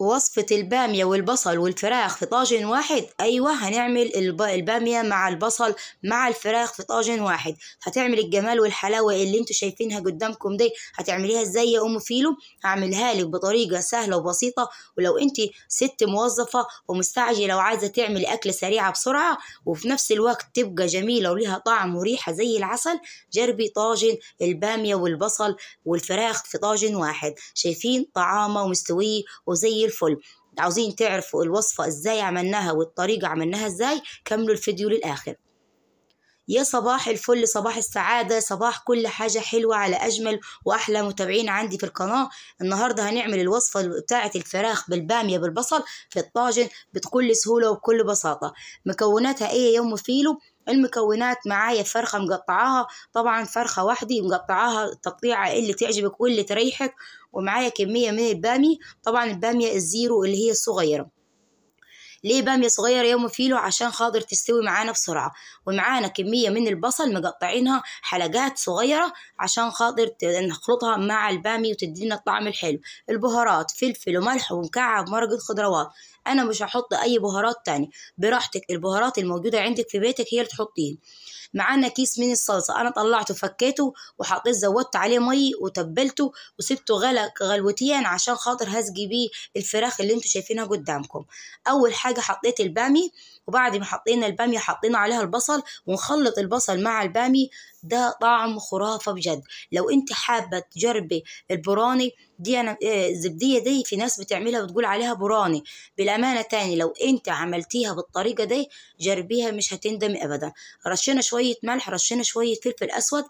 وصفة البامية والبصل والفراخ في طاجن واحد أيوة هنعمل البامية مع البصل مع الفراخ في طاجن واحد هتعمل الجمال والحلاوة اللي انتوا شايفينها قدامكم دي هتعمليها ازاي يا أم فيلو هعملها لك بطريقة سهلة وبسيطة ولو انت ست موظفة ومستعجلة وعايزة تعمل أكلة سريعة بسرعة وفي نفس الوقت تبقى جميلة وليها طعم وريحة زي العسل جربي طاجن البامية والبصل والفراخ في طاجن واحد شايفين طعامه ومستويه وزي الفل عاوزين تعرفوا الوصفة ازاي عملناها والطريقة عملناها ازاي كملوا الفيديو للآخر يا صباح الفل صباح السعادة صباح كل حاجة حلوة على أجمل وأحلى متابعين عندي في القناة النهاردة هنعمل الوصفة بتاعة الفراخ بالبامية بالبصل في الطاجن بكل سهولة وبكل بساطة مكوناتها إيه يوم فيلو المكونات معايا فرخة مقطعاها طبعا فرخة وحدي مقطعاها تقطيعة اللي تعجبك واللي تريحك ومعايا كمية من البامي طبعا البامية الزيرو اللي هي الصغيرة ليه بامية صغيرة يوم فيلو عشان خاطر تستوي معانا بسرعة ومعانا كمية من البصل مقطعينها حلقات صغيرة عشان خاطر نخلطها مع البامية وتدينا الطعم الحلو البهارات فلفل وملح ومكعب مرق خضروات انا مش هحط اي بهارات تانية براحتك البهارات الموجودة عندك في بيتك هي اللي تحطيها معانا كيس من الصلصة انا طلعته فكيته وحطيت زودت عليه مي وتبلته وسبته غلق غلوتين عشان خاطر هسقي بيه الفراخ اللي انتوا شايفينها قدامكم اول حاجة حاجة حطيت البامي وبعد ما حطينا البامية حطينا عليها البصل ونخلط البصل مع البامي ده طعم خرافة بجد لو انت حابة تجربي البراني دي انا آه، الزبدية دي في ناس بتعملها بتقول عليها براني بالامانة تاني لو انت عملتيها بالطريقة دي جربيها مش هتندمي ابدا رشينا شوية ملح رشينا شوية فلفل اسود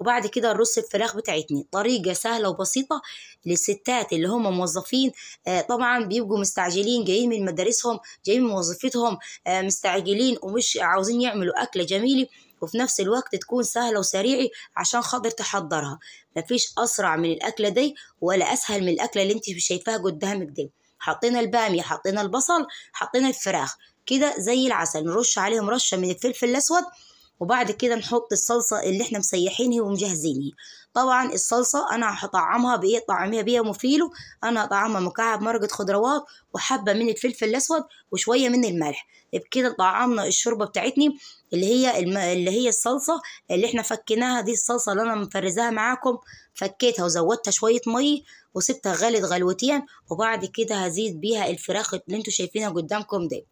وبعد كده نرص الفراخ بتاعتنا طريقة سهلة وبسيطة للستات اللي هم موظفين آه، طبعا بيبقوا مستعجلين جايين من مدارسهم جايين من وظيفتهم آه، مستعجلين ومش عاوزين يعملوا أكلة جميلة وفي نفس الوقت تكون سهلة وسريعة عشان خاطر تحضرها مفيش أسرع من الأكلة دي ولا أسهل من الأكلة اللي انت شايفاها قدامك دي حطينا البامية حطينا البصل حطينا الفراخ كده زي العسل نرش عليهم رشة من الفلفل الأسود وبعد كده نحط الصلصة اللي احنا مسيحينها ومجهزينها طبعا الصلصة انا هطعمها بايه طعميها بيها مفيلو انا هطعمها مكعب مرقة خضروات وحبة من الفلفل الاسود وشوية من الملح بكده طعمنا الشوربة بتاعتنا اللي هي الم... اللي هي الصلصة اللي احنا فكيناها دي الصلصة اللي انا مفرزاها معاكم فكيتها وزودتها شوية مية وسبتها غلت غلوتين وبعد كده هزيد بيها الفراخ اللي انتم شايفينها قدامكم ده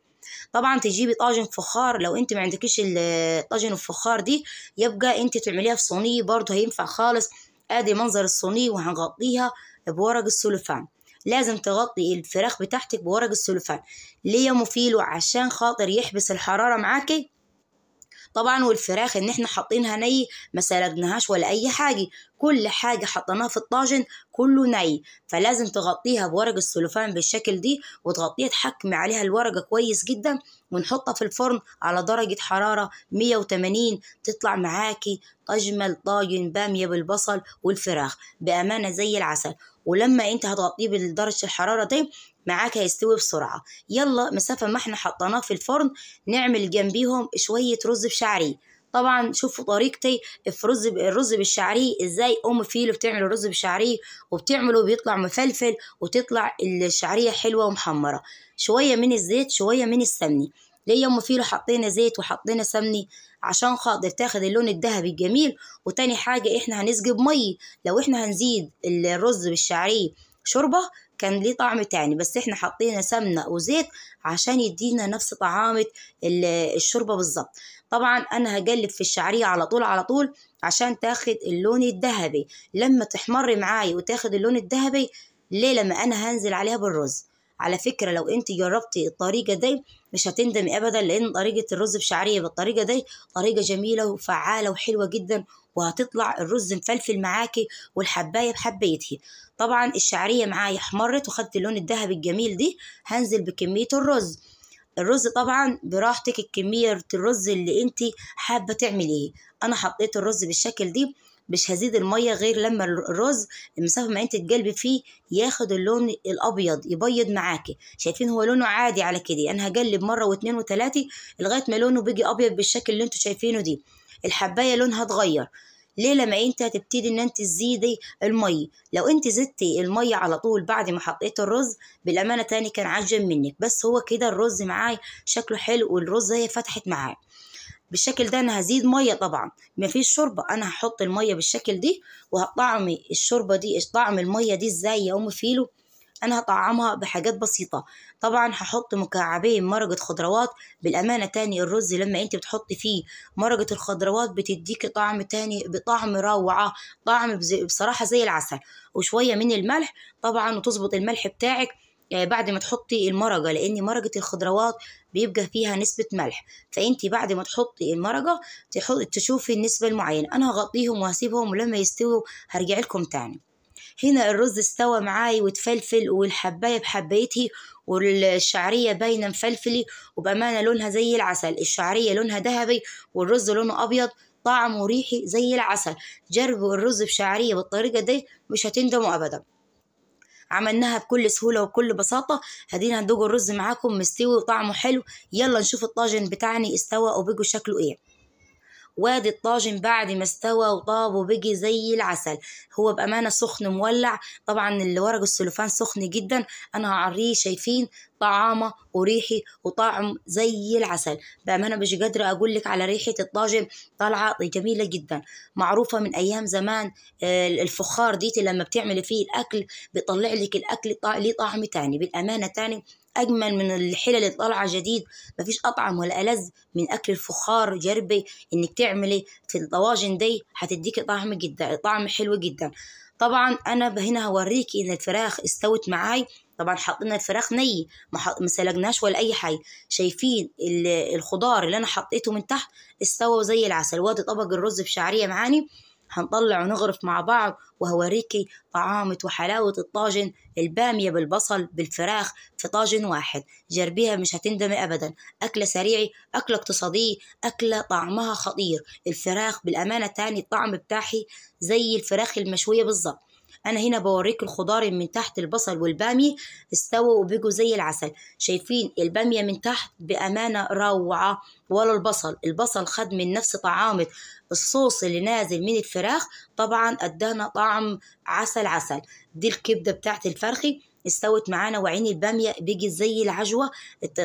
طبعا تجيبي طاجن فخار لو انت ما عندكيش الطاجن الفخار دي يبقى انت تعمليها في صينيه برضه هينفع خالص ادي منظر الصينيه وهنغطيها بورق السلفان لازم تغطي الفراخ بتاعتك بورق السلفان ليه يا عشان خاطر يحبس الحراره معاكي طبعا والفراخ ان احنا حاطينها ني ما سلقناهاش ولا اي حاجه كل حاجه حطيناها في الطاجن كله ني فلازم تغطيها بورق السلوفان بالشكل دي وتغطيها تحكم عليها الورقه كويس جدا ونحطها في الفرن على درجة حرارة 180 تطلع معاكي أجمل طاجن بامية بالبصل والفراخ بأمانة زي العسل ولما انت هتغطيه بدرجة الحرارة دي معاك هيستوي بسرعة يلا مسافة ما احنا حطيناه في الفرن نعمل جنبيهم شوية رز بشعريه طبعا شوفوا طريقتي في رز الرز بالشعريه ازاي ام فيلو بتعمل الرز بالشعريه وبتعمله بيطلع مفلفل وتطلع الشعريه حلوه ومحمره شويه من الزيت شويه من السمنه ليه ام فيلو حطينا زيت وحطينا سمني عشان خاطر تاخد اللون الذهبي الجميل وتاني حاجه احنا هنسجب ميه لو احنا هنزيد الرز بالشعريه شوربه كان ليه طعم تاني بس احنا حطينا سمنة وزيت عشان يدينا نفس طعامة الشوربة بالظبط طبعا انا هقلب في الشعرية على طول على طول عشان تاخد اللون الذهبي لما تحمر معاي وتاخد اللون الذهبي ليه لما انا هنزل عليها بالرز على فكرة لو انت جربتي الطريقة دي مش هتندمي ابدا لان طريقة الرز بشعرية بالطريقة دي طريقة جميلة وفعالة وحلوة جدا وهتطلع الرز مفلفل معاكي والحباية بحبيتها طبعا الشعرية معايا احمرت وخدت اللون الذهبي الجميل دي هنزل بكمية الرز الرز طبعا براحتك الكمية الرز اللي انت حابة تعمليه انا حطيت الرز بالشكل دي مش هزيد الميه غير لما الرز المسافه ما انت تقلبي فيه ياخد اللون الابيض يبيض معاكي شايفين هو لونه عادي على كده يعني انا هقلب مره واثنين وثلاثه لغايه ما لونه بيجي ابيض بالشكل اللي انتوا شايفينه دي الحبايه لونها اتغير ليه لما انت هتبتدي ان انت تزيدي الميه لو انت زدتي الميه على طول بعد ما حطيت الرز بالامانه تاني كان عجن منك بس هو كده الرز معاي شكله حلو والرز هي فتحت معاه بالشكل ده انا هزيد ميه طبعا مفيش شوربه انا هحط الميه بالشكل دي وهطعمي الشوربه دي طعم الميه دي ازاي يا ام فيلو انا هطعمها بحاجات بسيطه طبعا هحط مكعبين مرقه خضروات بالامانه تاني الرز لما انت بتحطي فيه مرقه الخضروات بتديكي طعم تاني بطعم روعه طعم بصراحه زي العسل وشويه من الملح طبعا وتظبط الملح بتاعك يعني بعد ما تحطي المرقة لأن مرقة الخضروات بيبقى فيها نسبة ملح فأنت بعد ما تحطي المرقة تشوفي النسبة المعينة أنا هغطيهم وهسيبهم ولما يستووا هرجع لكم تاني هنا الرز استوى معاي وتفلفل والحباية بحبيتي والشعرية باينة مفلفلي وبأمانة لونها زي العسل الشعرية لونها ذهبي والرز لونه أبيض طعمه ريحي زي العسل جربوا الرز بشعرية بالطريقة دي مش هتندموا أبدا عملناها بكل سهولة وبكل بساطة هدينا ندوق الرز معاكم مستوي وطعمه حلو يلا نشوف الطاجن بتاعنا استوى وبيجو شكله ايه وادي الطاجن بعد ما استوى وطاب وبقي زي العسل هو بأمانة سخن مولع طبعا اللي ورق السلوفان سخن جدا أنا هعريه شايفين طعامه وريحي وطعم زي العسل بأمانة مش قادرة أقول لك على ريحة الطاجن طالعة جميلة جدا معروفة من أيام زمان آه، الفخار ديتي لما بتعمل فيه الأكل بيطلع لك الأكل ليه طعم تاني بالأمانة تاني أجمل من الحلل اللي طالعة جديد مفيش أطعم ولا ألذ من أكل الفخار جربي إنك تعملي في الطواجن دي هتديكي طعم جدا طعم حلو جدا طبعا أنا هنا هوريكي إن الفراخ استوت معاي طبعا حطينا الفراخ ني ما, سلقناش ولا اي حاجه شايفين الخضار اللي انا حطيته من تحت استوى زي العسل وادي طبق الرز بشعريه معاني هنطلع ونغرف مع بعض وهوريكي طعامة وحلاوة الطاجن البامية بالبصل بالفراخ في طاجن واحد جربيها مش هتندمي أبدا أكلة سريعة أكلة اقتصادية أكلة طعمها خطير الفراخ بالأمانة تاني الطعم بتاعي زي الفراخ المشوية بالظبط انا هنا بوريك الخضار من تحت البصل والباميه استووا وبقوا زي العسل شايفين الباميه من تحت بامانه روعه ولا البصل البصل خد من نفس طعامه الصوص اللي نازل من الفراخ طبعا ادهنا طعم عسل عسل دي الكبده بتاعت الفرخي استوت معانا وعين البامية بيجي زي العجوة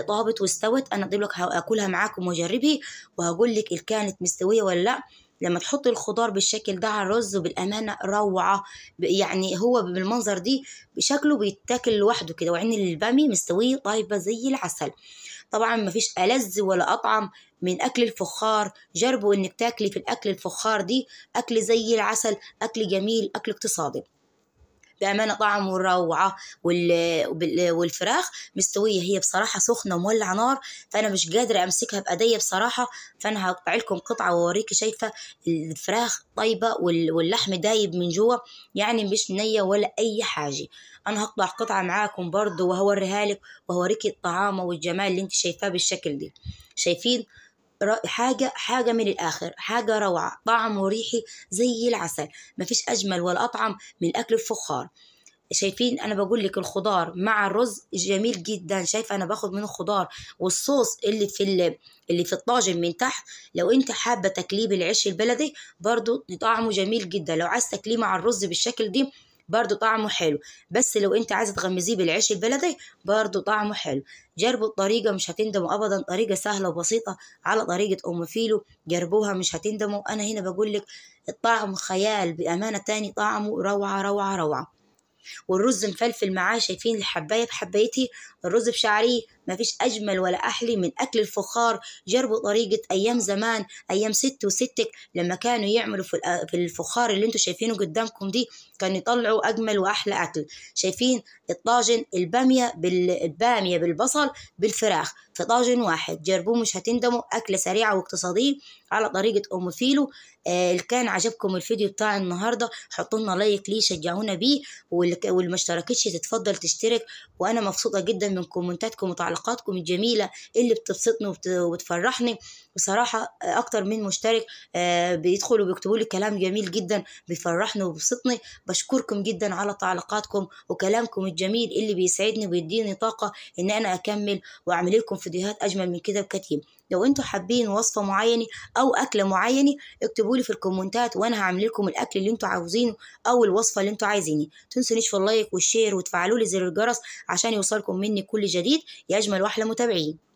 طابت واستوت أنا لك هاكلها معاكم وجربي وهقول لك إن كانت مستوية ولا لأ لما تحط الخضار بالشكل ده على الرز بالامانه روعه يعني هو بالمنظر دي شكله بيتاكل لوحده كده وعين البامي مستويه طيبه زي العسل طبعا مفيش ألذ ولا أطعم من أكل الفخار جربوا إنك تاكلي في الأكل الفخار دي أكل زي العسل أكل جميل أكل اقتصادي بأمانة طعمه روعة والفراخ مستوية هي بصراحة سخنة مولعة نار فأنا مش قادرة أمسكها بأيديا بصراحة فأنا هقطع لكم قطعة وأوريكي شايفة الفراخ طيبة واللحم دايب من جوا يعني مش نية ولا أي حاجة أنا هقطع قطعة معاكم برضو وهوريها لك وهوريكي الطعامة والجمال اللي انت شايفاه بالشكل ده شايفين حاجة حاجة من الآخر حاجة روعة طعم وريحي زي العسل مفيش أجمل ولا أطعم من أكل الفخار شايفين انا بقول لك الخضار مع الرز جميل جدا شايفه انا باخد منه خضار والصوص اللي في اللي في الطاجن من تحت لو انت حابه تكليه بالعيش البلدي برضو طعمه جميل جدا لو عايز تاكليه مع الرز بالشكل دي برضو طعمه حلو بس لو انت عايزه تغمزيه بالعيش البلدي برضو طعمه حلو جربوا الطريقه مش هتندموا ابدا طريقه سهله وبسيطه على طريقه ام فيلو جربوها مش هتندموا انا هنا بقول لك الطعم خيال بامانه تاني طعمه روعه روعه روعه والرز مفلفل معاه شايفين الحبايه بحبايتي الرز بشعريه ما فيش أجمل ولا أحلي من أكل الفخار جربوا طريقة أيام زمان أيام ست وستك لما كانوا يعملوا في الفخار اللي انتوا شايفينه قدامكم دي كانوا يطلعوا أجمل وأحلى أكل شايفين الطاجن البامية بالبامية بالبصل بالفراخ في طاجن واحد جربوه مش هتندموا أكلة سريعة واقتصادية على طريقة أم فيلو آه، اللي كان عجبكم الفيديو بتاع النهاردة حطوا لنا لايك ليه شجعونا بيه واللي ما اشتركتش تتفضل تشترك وأنا مبسوطة جدا من كومنتاتكم وتعليقاتكم علاقاتكم الجميله اللي بتبسطني وبتفرحني بصراحه آه، اكتر من مشترك آه، بيدخلوا بيكتبوا لي كلام جميل جدا بيفرحني وبيبسطني بشكركم جدا على تعليقاتكم وكلامكم الجميل اللي بيسعدني وبيديني طاقه ان انا اكمل واعمل لكم فيديوهات اجمل من كده بكتير لو انتوا حابين وصفه معينه او اكله معينه اكتبوا لي في الكومنتات وانا هعمل لكم الاكل اللي انتوا عاوزينه او الوصفه اللي انتوا عايزينها تنسونيش في اللايك والشير وتفعلوا لي زر الجرس عشان يوصلكم مني كل جديد يا اجمل واحلى متابعين